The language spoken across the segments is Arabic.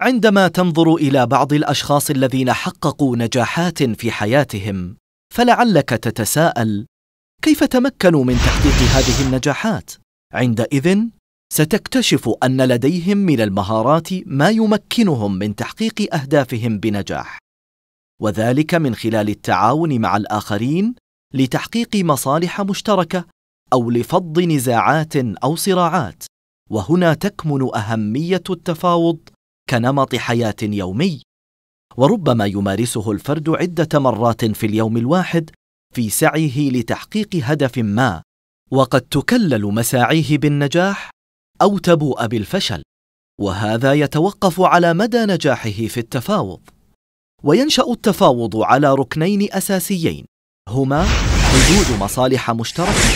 عندما تنظر الى بعض الاشخاص الذين حققوا نجاحات في حياتهم فلعلك تتساءل كيف تمكنوا من تحقيق هذه النجاحات عندئذ ستكتشف ان لديهم من المهارات ما يمكنهم من تحقيق اهدافهم بنجاح وذلك من خلال التعاون مع الاخرين لتحقيق مصالح مشتركه او لفض نزاعات او صراعات وهنا تكمن اهميه التفاوض كنمط حياه يومي وربما يمارسه الفرد عده مرات في اليوم الواحد في سعيه لتحقيق هدف ما وقد تكلل مساعيه بالنجاح او تبوء بالفشل وهذا يتوقف على مدى نجاحه في التفاوض وينشا التفاوض على ركنين اساسيين هما وجود مصالح مشتركه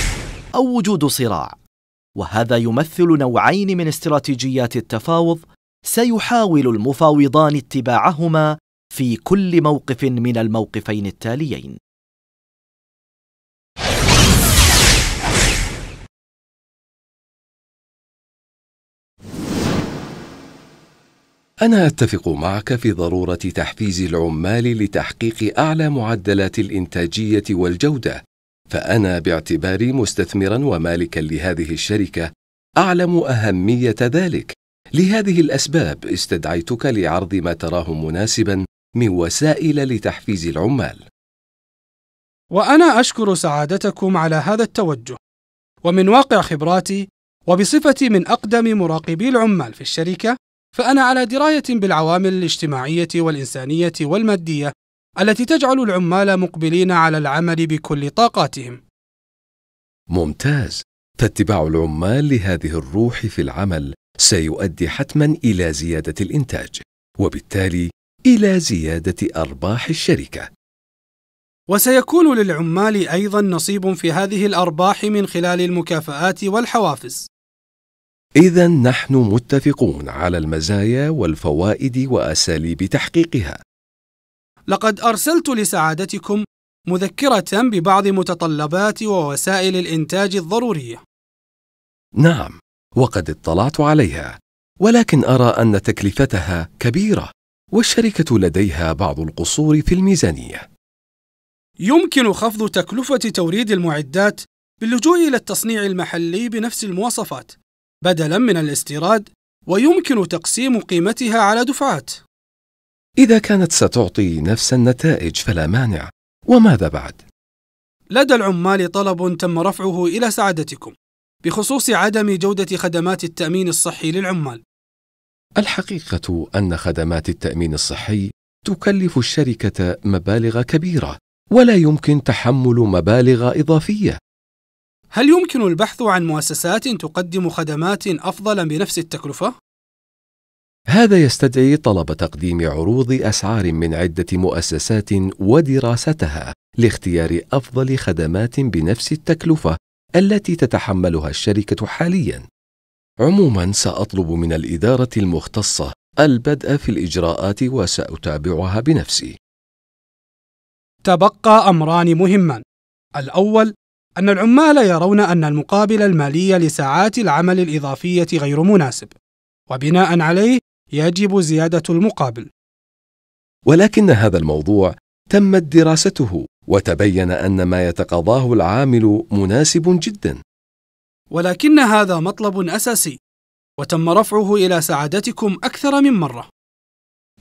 او وجود صراع وهذا يمثل نوعين من استراتيجيات التفاوض سيحاول المفاوضان اتباعهما في كل موقف من الموقفين التاليين أنا أتفق معك في ضرورة تحفيز العمال لتحقيق أعلى معدلات الإنتاجية والجودة، فأنا باعتباري مستثمرًا ومالكًا لهذه الشركة أعلم أهمية ذلك، لهذه الاسباب استدعيتك لعرض ما تراه مناسبا من وسائل لتحفيز العمال وانا اشكر سعادتكم على هذا التوجه ومن واقع خبراتي وبصفتي من اقدم مراقبي العمال في الشركه فانا على درايه بالعوامل الاجتماعيه والانسانيه والماديه التي تجعل العمال مقبلين على العمل بكل طاقاتهم ممتاز فاتباع العمال لهذه الروح في العمل سيؤدي حتما الى زياده الانتاج وبالتالي الى زياده ارباح الشركه وسيكون للعمال ايضا نصيب في هذه الارباح من خلال المكافآت والحوافز اذا نحن متفقون على المزايا والفوائد واساليب تحقيقها لقد ارسلت لسعادتكم مذكره ببعض متطلبات ووسائل الانتاج الضروريه نعم وقد اطلعت عليها ولكن ارى ان تكلفتها كبيره والشركه لديها بعض القصور في الميزانيه يمكن خفض تكلفه توريد المعدات باللجوء الى التصنيع المحلي بنفس المواصفات بدلا من الاستيراد ويمكن تقسيم قيمتها على دفعات اذا كانت ستعطي نفس النتائج فلا مانع وماذا بعد لدى العمال طلب تم رفعه الى سعادتكم بخصوص عدم جودة خدمات التأمين الصحي للعمال. الحقيقة أن خدمات التأمين الصحي تكلف الشركة مبالغ كبيرة ولا يمكن تحمل مبالغ إضافية. هل يمكن البحث عن مؤسسات تقدم خدمات أفضل بنفس التكلفة؟ هذا يستدعي طلب تقديم عروض أسعار من عدة مؤسسات ودراستها لاختيار أفضل خدمات بنفس التكلفة التي تتحملها الشركه حاليا عموما ساطلب من الاداره المختصه البدء في الاجراءات وساتابعها بنفسي تبقى امران مهمان الاول ان العمال يرون ان المقابل المالي لساعات العمل الاضافيه غير مناسب وبناء عليه يجب زياده المقابل ولكن هذا الموضوع تمت دراسته وتبين ان ما يتقاضاه العامل مناسب جدا ولكن هذا مطلب اساسي وتم رفعه الى سعادتكم اكثر من مره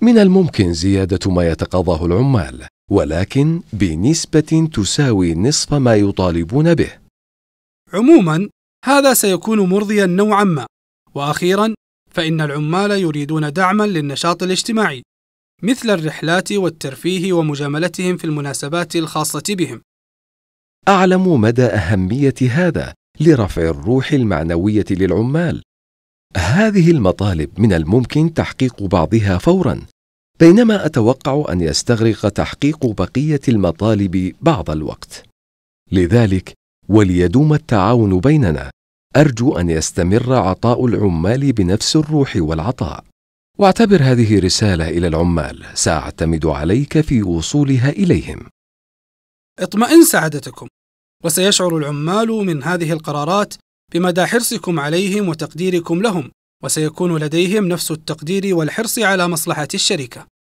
من الممكن زياده ما يتقاضاه العمال ولكن بنسبه تساوي نصف ما يطالبون به عموما هذا سيكون مرضيا نوعا ما واخيرا فان العمال يريدون دعما للنشاط الاجتماعي مثل الرحلات والترفيه ومجاملتهم في المناسبات الخاصة بهم. أعلم مدى أهمية هذا لرفع الروح المعنوية للعمال. هذه المطالب من الممكن تحقيق بعضها فورا، بينما أتوقع أن يستغرق تحقيق بقية المطالب بعض الوقت. لذلك وليدوم التعاون بيننا، أرجو أن يستمر عطاء العمال بنفس الروح والعطاء. واعتبر هذه رسالة إلى العمال سأعتمد عليك في وصولها إليهم. اطمئن سعادتكم، وسيشعر العمال من هذه القرارات بمدى حرصكم عليهم وتقديركم لهم، وسيكون لديهم نفس التقدير والحرص على مصلحة الشركة.